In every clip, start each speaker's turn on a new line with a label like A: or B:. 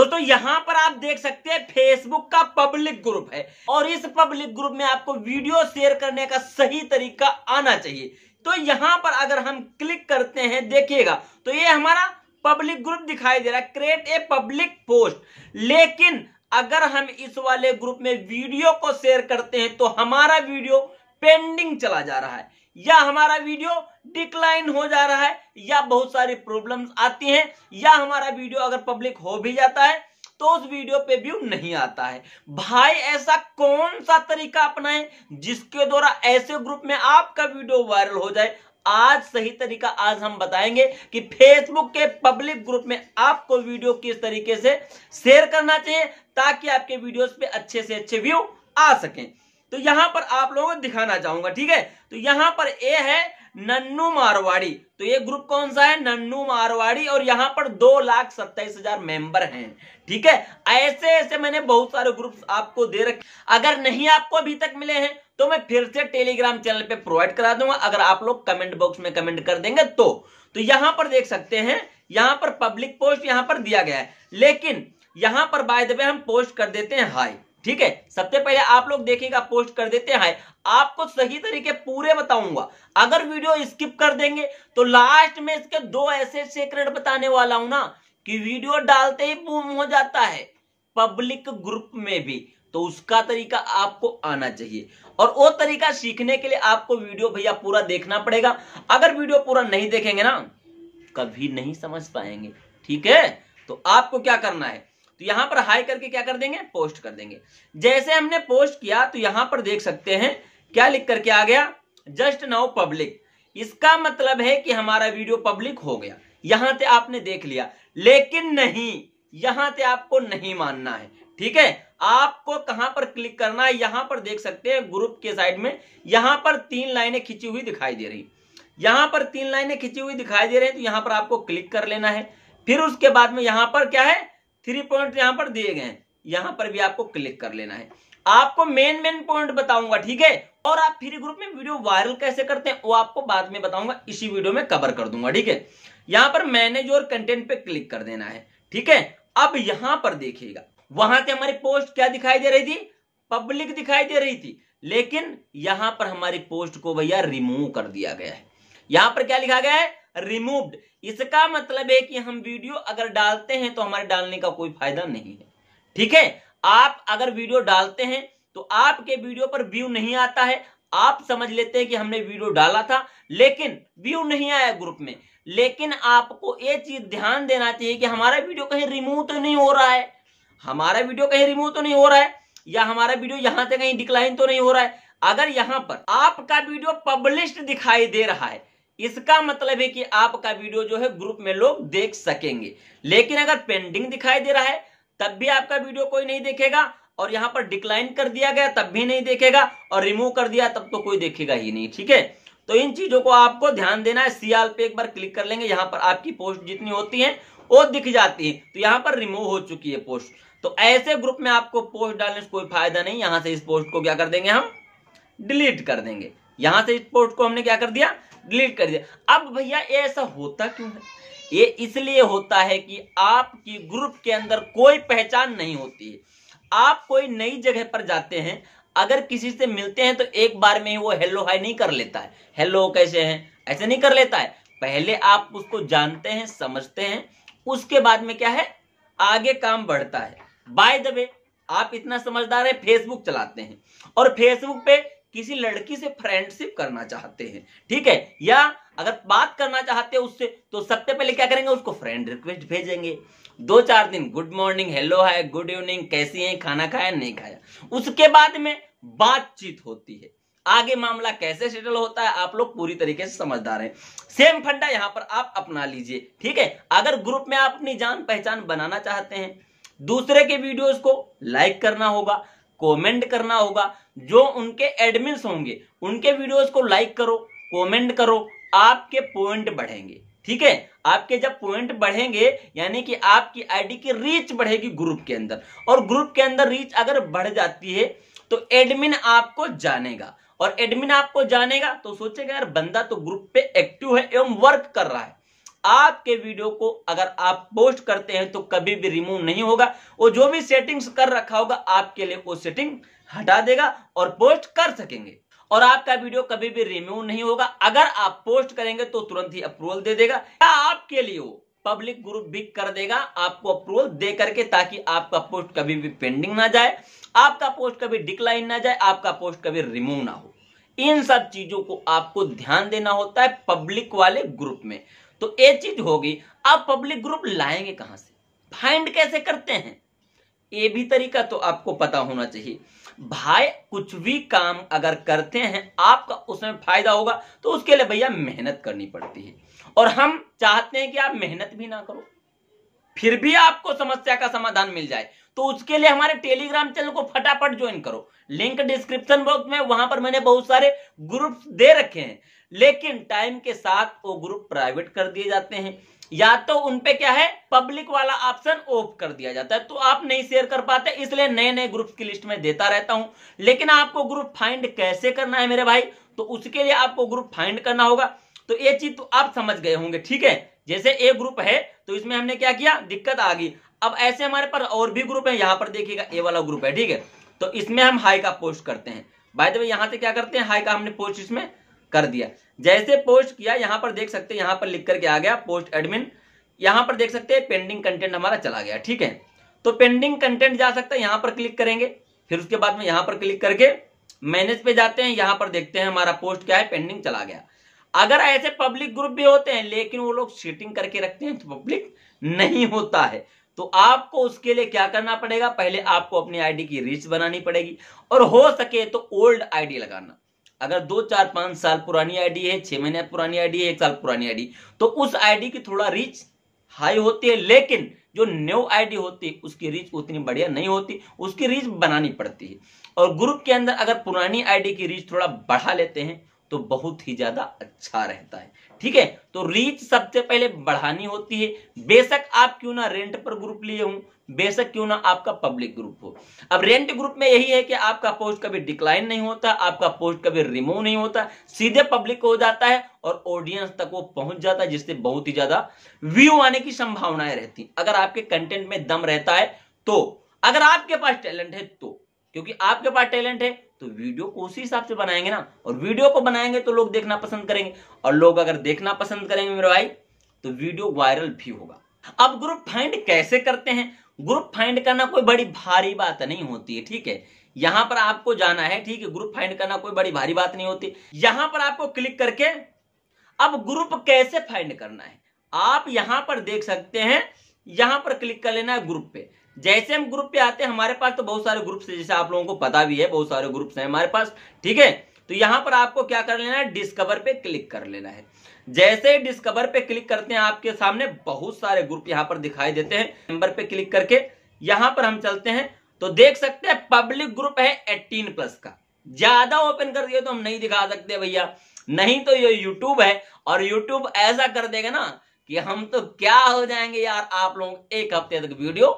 A: दोस्तों यहां पर आप देख सकते हैं फेसबुक का पब्लिक ग्रुप है और इस पब्लिक ग्रुप में आपको वीडियो शेयर करने का सही तरीका आना चाहिए तो यहां पर अगर हम क्लिक करते हैं देखिएगा तो ये हमारा पब्लिक ग्रुप दिखाई दे रहा है क्रिएट ए पब्लिक पोस्ट लेकिन अगर हम इस वाले ग्रुप में वीडियो को शेयर करते हैं तो हमारा वीडियो पेंडिंग चला जा रहा है या हमारा वीडियो डिक्लाइन हो जा रहा है या बहुत सारी प्रॉब्लम्स आती हैं या हमारा वीडियो अगर पब्लिक हो भी जाता है तो उस वीडियो पे व्यू नहीं आता है भाई ऐसा कौन सा तरीका अपनाएं जिसके द्वारा ऐसे ग्रुप में आपका वीडियो वायरल हो जाए आज सही तरीका आज हम बताएंगे कि फेसबुक के पब्लिक ग्रुप में आपको वीडियो किस तरीके से शेयर करना चाहिए ताकि आपके वीडियोस पे अच्छे से अच्छे व्यू आ सकें तो यहां पर आप लोगों को दिखाना चाहूंगा ठीक है तो यहां पर ए है नन्नू मारवाड़ी तो ये ग्रुप कौन सा है नन्नू मारवाड़ी और यहां पर दो लाख सत्ताईस हजार मेंबर हैं ठीक है ऐसे ऐसे मैंने बहुत सारे ग्रुप्स आपको दे रखे अगर नहीं आपको अभी तक मिले हैं तो मैं फिर से टेलीग्राम चैनल पे प्रोवाइड करा दूंगा अगर आप लोग कमेंट बॉक्स में कमेंट कर देंगे तो तो यहां पर देख सकते हैं यहां पर पब्लिक पोस्ट यहां पर दिया गया है लेकिन यहां पर बाय द हम पोस्ट कर देते हैं हाई ठीक है सबसे पहले आप लोग देखिएगा पोस्ट कर देते हैं आपको सही तरीके पूरे बताऊंगा अगर वीडियो स्किप कर देंगे तो लास्ट में इसके दो ऐसे सीक्रेट बताने वाला हूं ना कि वीडियो डालते ही बूम हो जाता है पब्लिक ग्रुप में भी तो उसका तरीका आपको आना चाहिए और वो तरीका सीखने के लिए आपको वीडियो भैया पूरा देखना पड़ेगा अगर वीडियो पूरा नहीं देखेंगे ना कभी नहीं समझ पाएंगे ठीक है तो आपको क्या करना है तो यहां पर हाई करके क्या कर देंगे पोस्ट कर देंगे जैसे हमने पोस्ट किया तो यहां पर देख सकते हैं क्या लिख करके आ गया जस्ट नाउ पब्लिक इसका मतलब है कि हमारा वीडियो पब्लिक हो गया यहां से आपने देख लिया लेकिन नहीं यहां से आपको नहीं मानना है ठीक है आपको कहां पर क्लिक करना है यहां पर देख सकते हैं ग्रुप के साइड में यहां पर तीन लाइनें खिंची हुई दिखाई दे रही यहां पर तीन लाइनें खिंची हुई दिखाई दे रही तो यहां पर आपको क्लिक कर लेना है फिर उसके बाद में यहां पर क्या है थ्री पॉइंट यहां पर दिए गए हैं यहां पर भी आपको क्लिक कर लेना है आपको मेन मेन पॉइंट बताऊंगा ठीक है और आप फ्री ग्रुप में वीडियो वायरल कैसे करते हैं वो आपको बाद में बताऊंगा इसी वीडियो में कवर कर दूंगा ठीक है यहां पर मैनेज और कंटेंट पे क्लिक कर देना है ठीक है अब यहां पर देखिएगा वहां से हमारी पोस्ट क्या दिखाई दे रही थी पब्लिक दिखाई दे रही थी लेकिन यहां पर हमारी पोस्ट को भैया रिमूव कर दिया गया है यहां पर क्या लिखा गया है रिमूव्ड इसका मतलब है कि हम वीडियो अगर डालते हैं तो हमारे डालने का कोई फायदा नहीं है ठीक है आप अगर वीडियो डालते हैं तो आपके वीडियो पर व्यू नहीं आता है आप समझ लेते हैं कि हमने वीडियो डाला था लेकिन व्यू नहीं आया ग्रुप में लेकिन आपको यह चीज ध्यान देना चाहिए कि हमारा वीडियो कहीं रिमूव तो नहीं हो रहा है हमारा वीडियो कहीं रिमूव तो नहीं हो रहा है या हमारा वीडियो यहां से कहीं डिक्लाइन तो नहीं हो रहा है अगर यहां पर आपका वीडियो पब्लिश दिखाई दे रहा है इसका मतलब है कि आपका वीडियो जो है ग्रुप में लोग देख सकेंगे लेकिन अगर पेंडिंग दिखाई दे रहा है तब भी आपका वीडियो कोई नहीं देखेगा और यहां पर डिक्लाइन कर दिया गया तब भी नहीं देखेगा और रिमूव कर दिया तब तो कोई देखेगा ही नहीं ठीक है तो इन चीजों को आपको ध्यान देना है सीआल पे एक बार क्लिक कर लेंगे यहां पर आपकी पोस्ट जितनी होती है वो दिख जाती है तो यहां पर रिमूव हो चुकी है पोस्ट तो ऐसे ग्रुप में आपको पोस्ट डालने से कोई फायदा नहीं यहां से इस पोस्ट को क्या कर देंगे हम डिलीट कर देंगे यहां से इस पोस्ट को हमने क्या कर दिया डिलीट कर दिया अब भैया ये ऐसा होता क्यों है ये इसलिए होता है कि आपकी ग्रुप के अंदर कोई पहचान नहीं होती है आप कोई नई जगह पर जाते हैं अगर किसी से मिलते हैं तो एक बार में ही वो हेलो हाई नहीं कर लेता है हेलो कैसे हैं ऐसे नहीं कर लेता है पहले आप उसको जानते हैं समझते हैं उसके बाद में क्या है आगे काम बढ़ता है बाय द वे आप इतना समझदार है फेसबुक चलाते हैं और फेसबुक पे किसी लड़की से फ्रेंडशिप करना चाहते हैं ठीक है या अगर बात करना चाहते हैं उससे तो सबसे पहले क्या करेंगे उसको फ्रेंड रिक्वेस्ट भेजेंगे दो चार दिन गुड मॉर्निंग हेलो है गुड इवनिंग कैसी है खाना खाया नहीं खाया उसके बाद में बातचीत होती है आगे मामला कैसे सेटल होता है आप लोग पूरी तरीके से समझदार हैं सेम फंडा यहां पर आप अपना लीजिए ठीक है अगर ग्रुप में आप अपनी जान पहचान बनाना चाहते हैं दूसरे के वीडियोस को लाइक करना होगा कमेंट करना होगा जो उनके एडमिन्स होंगे उनके वीडियोस को लाइक करो कमेंट करो आपके पॉइंट बढ़ेंगे ठीक है आपके जब पॉइंट बढ़ेंगे यानी कि आपकी आईडी की रीच बढ़ेगी ग्रुप के अंदर और ग्रुप के अंदर रीच अगर बढ़ जाती है तो एडमिन आपको जानेगा और एडमिन आपको जानेगा तो सोचेगा यार बंदा तो ग्रुप पे एक्टिव है एवं वर्क कर रहा है आपके वीडियो को अगर आप पोस्ट करते हैं तो कभी भी रिमूव नहीं होगा वो जो भी सेटिंग्स कर रखा होगा आपके लिए वो सेटिंग हटा देगा और पोस्ट कर सकेंगे और आपका वीडियो कभी भी रिमूव नहीं होगा अगर आप पोस्ट करेंगे तो तुरंत ही अप्रूवल दे देगा या आपके लिए पब्लिक ग्रुप भी कर देगा आपको अप्रूवल दे करके ताकि आपका पोस्ट कभी भी पेंडिंग ना जाए आपका पोस्ट कभी डिक्लाइन ना जाए आपका पोस्ट कभी रिमूव ना हो इन सब चीजों को आपको ध्यान देना होता है पब्लिक वाले ग्रुप में तो ये चीज होगी आप पब्लिक ग्रुप लाएंगे कहां से फाइंड कैसे करते हैं ये भी तरीका तो आपको पता होना चाहिए भाई कुछ भी काम अगर करते हैं आपका उसमें फायदा होगा तो उसके लिए भैया मेहनत करनी पड़ती है और हम चाहते हैं कि आप मेहनत भी ना करो फिर भी आपको समस्या का समाधान मिल जाए तो उसके लिए हमारे टेलीग्राम चैनल को फटाफट ज्वाइन करो लिंक डिस्क्रिप्शन बॉक्स में वहां पर मैंने बहुत सारे ग्रुप्स दे रखे हैं लेकिन टाइम के साथ वो ग्रुप प्राइवेट कर दिए जाते हैं या तो उनपे क्या है पब्लिक वाला ऑप्शन ऑफ कर दिया जाता है तो आप नहीं शेयर कर पाते इसलिए नए नए ग्रुप्स की लिस्ट में देता रहता हूं लेकिन आपको ग्रुप फाइंड कैसे करना है मेरे भाई तो उसके लिए आपको ग्रुप फाइंड करना होगा तो ये चीज तो आप समझ गए होंगे ठीक है जैसे ए ग्रुप है तो इसमें हमने क्या किया दिक्कत आ गई अब ऐसे हमारे पास और भी ग्रुप है यहां पर देखिएगा ए वाला ग्रुप है ठीक है तो इसमें हम हाई का पोस्ट करते हैं बाय द वे यहां से क्या करते हैं हाई का हमने पोस्ट इसमें कर दिया जैसे पोस्ट किया यहां पर देख सकते हैं यहां पर लिख करके आ गया पोस्ट एडमिन यहां पर देख सकते हैं पेंडिंग कंटेंट हमारा चला गया ठीक है तो पेंडिंग कंटेंट जा सकता है यहां पर क्लिक करेंगे फिर उसके बाद में यहां पर क्लिक करके मैनेज पे जाते हैं यहां पर देखते हैं हमारा पोस्ट क्या है पेंडिंग चला गया अगर ऐसे पब्लिक ग्रुप भी होते हैं लेकिन वो लोग सेटिंग करके रखते हैं तो पब्लिक नहीं होता है तो आपको उसके लिए क्या करना पड़ेगा पहले आपको अपनी आईडी की रीच बनानी पड़ेगी और हो सके तो ओल्ड आईडी लगाना अगर दो चार पांच साल पुरानी आईडी है छह महीने पुरानी आईडी है एक साल पुरानी आईडी तो उस आईडी की थोड़ा रीच हाई होती है लेकिन जो न्यू आईडी होती है उसकी रीच उतनी बढ़िया नहीं होती उसकी रीच बनानी पड़ती है और ग्रुप के अंदर अगर पुरानी आईडी की रीच थोड़ा बढ़ा लेते हैं तो बहुत ही ज्यादा अच्छा रहता है ठीक है तो रीच सबसे पहले बढ़ानी होती है बेशक आप क्यों ना रेंट पर ग्रुप लिए हूं बेशक क्यों ना आपका पब्लिक ग्रुप हो अब रेंट ग्रुप में यही है कि आपका पोस्ट कभी डिक्लाइन नहीं होता आपका पोस्ट कभी रिमूव नहीं होता सीधे पब्लिक हो जाता है और ऑडियंस तक वो पहुंच जाता है जिससे बहुत ही ज्यादा व्यू आने की संभावनाएं रहती अगर आपके कंटेंट में दम रहता है तो अगर आपके पास टैलेंट है तो क्योंकि आपके पास टैलेंट है तो वीडियो को उसी हिसाब से बनाएंगे ना और वीडियो को बनाएंगे तो लोग देखना पसंद करेंगे और लोग अगर देखना पसंद करेंगे मेरे भाई तो वीडियो वायरल भी होगा अब ग्रुप फाइंड कैसे करते हैं ग्रुप फाइंड करना कोई बड़ी भारी बात नहीं होती है ठीक है यहां पर आपको जाना है ठीक है ग्रुप फाइंड करना कोई बड़ी भारी बात नहीं होती यहां पर आपको क्लिक करके अब ग्रुप कैसे फाइंड करना है आप यहां पर देख सकते हैं यहां पर क्लिक कर लेना है ग्रुप पे जैसे हम ग्रुप पे आते हैं हमारे पास तो बहुत सारे ग्रुप्स है जैसे आप लोगों को पता भी है बहुत सारे ग्रुप्स हैं हमारे पास ठीक है तो यहां पर आपको क्या कर लेना है डिस्कवर पे क्लिक कर लेना है जैसे डिस्कवर पे क्लिक करते हैं आपके सामने बहुत सारे ग्रुप यहां पर दिखाई देते हैं नंबर पे क्लिक करके यहां पर हम चलते हैं तो देख सकते हैं पब्लिक ग्रुप है एट्टीन प्लस का ज्यादा ओपन कर दिए तो हम नहीं दिखा सकते भैया नहीं तो ये यूट्यूब है और यूट्यूब ऐसा कर देगा ना कि हम तो क्या हो जाएंगे यार आप लोग एक हफ्ते तक वीडियो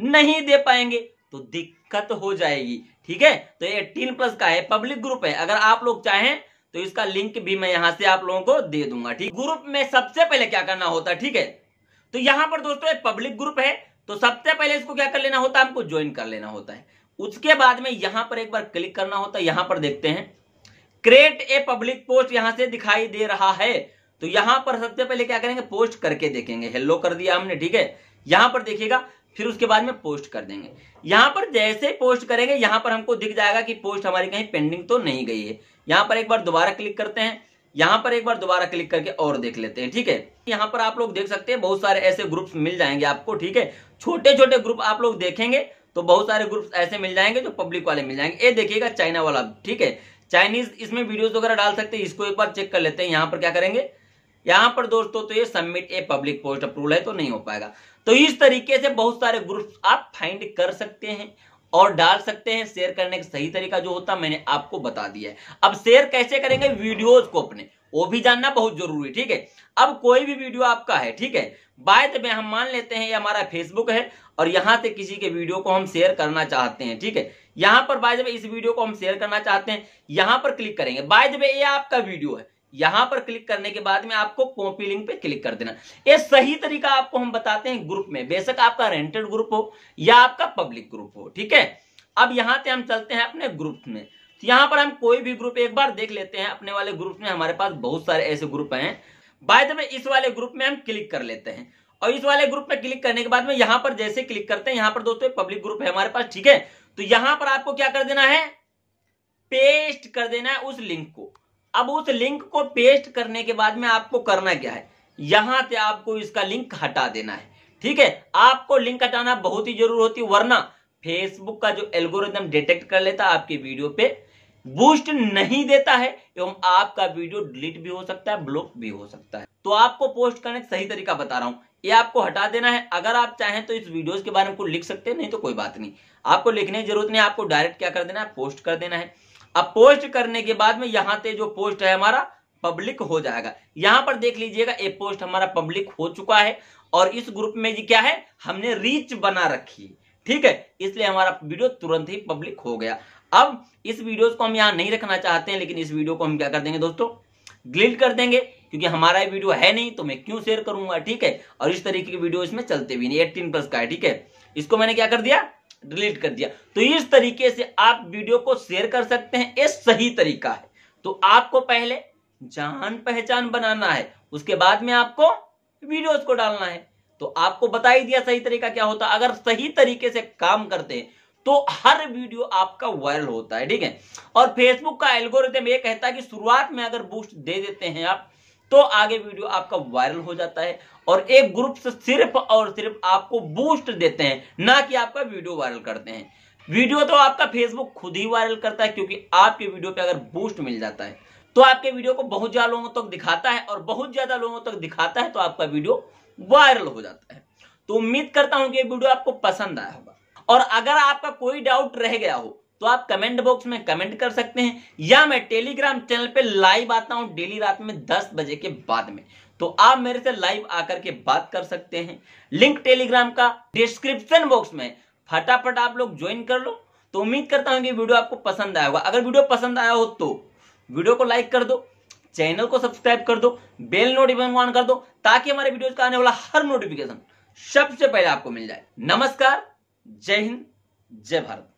A: नहीं दे पाएंगे तो दिक्कत हो जाएगी ठीक है तो ये टीन प्लस का है पब्लिक ग्रुप है अगर आप लोग चाहें तो इसका लिंक भी मैं यहां से आप लोगों को दे दूंगा ठीक ग्रुप में सबसे पहले क्या करना होता है ठीक है तो यहां पर दोस्तों पब्लिक ग्रुप है तो सबसे पहले इसको क्या कर लेना होता है हमको ज्वाइन कर लेना होता है उसके बाद में यहां पर एक बार क्लिक करना होता है यहां पर देखते हैं क्रिएट ए पब्लिक पोस्ट यहां से दिखाई दे रहा है तो यहां पर सबसे पहले क्या करेंगे पोस्ट करके देखेंगे हेलो कर दिया हमने ठीक है यहां पर देखिएगा फिर उसके बाद में पोस्ट कर देंगे यहां पर जैसे पोस्ट करेंगे यहां पर हमको दिख जाएगा कि पोस्ट हमारी कहीं पेंडिंग तो नहीं गई है यहां पर एक बार दोबारा क्लिक करते हैं यहां पर एक बार दोबारा क्लिक करके और देख लेते हैं ठीक है यहां पर आप लोग देख सकते हैं बहुत सारे ऐसे ग्रुप्स मिल जाएंगे आपको ठीक है छोटे छोटे ग्रुप आप लोग देखेंगे तो बहुत सारे ग्रुप्स ऐसे मिल जाएंगे जो पब्लिक वाले मिल जाएंगे ये देखिएगा चाइना वाला ठीक है चाइनीज इसमें वीडियोस वगैरह डाल सकते हैं इसको एक बार चेक कर लेते हैं यहां पर क्या करेंगे यहां पर दोस्तों तो ये submit a public post approval है तो नहीं हो पाएगा तो इस तरीके से बहुत सारे ग्रुप्स आप फाइंड कर सकते हैं और डाल सकते हैं शेयर करने का सही तरीका जो होता मैंने आपको बता दिया है अब शेयर कैसे करेंगे वीडियोस को अपने वो भी जानना बहुत जरूरी ठीक है अब कोई भी वीडियो आपका है ठीक है बाय में हम मान लेते हैं ये हमारा फेसबुक है और यहां से किसी के वीडियो को हम शेयर करना चाहते हैं ठीक है यहां पर बाय इस वीडियो को हम शेयर करना चाहते हैं यहां पर क्लिक करेंगे बाय ये आपका वीडियो है यहां पर क्लिक करने के बाद में आपको कॉपी लिंक पे क्लिक कर देना ये सही तरीका आपको हम बताते हैं ग्रुप में बेशक आपका रेंटेड ग्रुप हो या आपका पब्लिक ग्रुप हो ठीक है अब यहां से हम चलते हैं अपने ग्रुप में तो यहां पर हम कोई भी ग्रुप एक बार देख लेते हैं अपने वाले ग्रुप में हमारे पास बहुत सारे ऐसे ग्रुप हैं बाय द वे इस वाले ग्रुप में हम क्लिक कर लेते हैं और इस वाले ग्रुप में क्लिक करने के बाद में यहां पर जैसे क्लिक करते हैं यहां पर दोस्तों पब्लिक ग्रुप है हमारे पास ठीक है तो यहां पर आपको क्या कर देना है पेस्ट कर देना है उस लिंक को अब उस लिंक को पेस्ट करने के बाद में आपको करना क्या है यहां से आपको इसका लिंक हटा देना है ठीक है आपको लिंक हटाना बहुत ही जरूर होती वरना फेसबुक का जो एल्गोरिदम डिटेक्ट कर लेता आपकी वीडियो पे बूस्ट नहीं देता है एवं आपका वीडियो डिलीट भी हो सकता है ब्लॉक भी हो सकता है तो आपको पोस्ट करने का सही तरीका बता रहा हूं ये आपको हटा देना है अगर आप चाहें तो इस वीडियोस के बारे में कुछ लिख सकते हैं नहीं तो कोई बात नहीं आपको लिखने की जरूरत नहीं आपको डायरेक्ट क्या कर देना है पोस्ट कर देना है अब पोस्ट करने के बाद में यहां से जो पोस्ट है हमारा पब्लिक हो जाएगा यहां पर देख लीजिएगा ये पोस्ट हमारा पब्लिक हो चुका है और इस ग्रुप में जी क्या है हमने रीच बना रखी ठीक है इसलिए हमारा वीडियो तुरंत ही पब्लिक हो गया अब इस वीडियो को हम यहां नहीं रखना चाहते हैं लेकिन इस वीडियो को हम क्या कर देंगे दोस्तों डिलीट कर देंगे क्योंकि हमारा ये वीडियो है नहीं तो मैं क्यों शेयर करूंगा ठीक है और इस तरीके की वीडियो इसमें चलते भी नहीं एटीन प्लस का है ठीक है इसको मैंने क्या कर दिया डिलीट कर दिया तो इस तरीके से आप वीडियो को शेयर कर सकते हैं ये सही तरीका है तो आपको पहले जान पहचान बनाना है उसके बाद में आपको वीडियोस को डालना है तो आपको बता ही दिया सही तरीका क्या होता है अगर सही तरीके से काम करते हैं तो हर वीडियो आपका वायरल होता है ठीक है और फेसबुक का एल्गोरिथम ये कहता है कि शुरुआत में अगर बूस्ट दे देते हैं आप तो आगे वीडियो आपका वायरल हो जाता है और एक ग्रुप से सिर्फ और सिर्फ आपको बूस्ट देते हैं ना कि आपका वीडियो वायरल करते हैं वीडियो तो आपका फेसबुक खुद ही वायरल करता है क्योंकि आपके वीडियो पे अगर बूस्ट मिल जाता है तो आपके वीडियो को बहुत ज्यादा लोगों तक तो दिखाता है और बहुत ज्यादा लोगों तक तो दिखाता है तो आपका वीडियो वायरल हो जाता है तो उम्मीद करता हूं कि ये वीडियो आपको पसंद आया होगा और अगर आपका कोई डाउट रह गया हो तो आप कमेंट बॉक्स में कमेंट कर सकते हैं या मैं टेलीग्राम चैनल पे लाइव आता हूं डेली रात में 10 बजे के बाद में तो आप मेरे से लाइव आकर के बात कर सकते हैं लिंक टेलीग्राम का डिस्क्रिप्शन बॉक्स में फटाफट आप लोग ज्वाइन कर लो तो उम्मीद करता हूं कि वीडियो आपको पसंद आया होगा अगर वीडियो पसंद आया हो तो वीडियो को लाइक कर दो चैनल को सब्सक्राइब कर दो बेल नोटिफिकेशन ऑन कर दो ताकि हमारे वीडियो का आने वाला हर नोटिफिकेशन सबसे पहले आपको मिल जाए नमस्कार जय हिंद जय भारत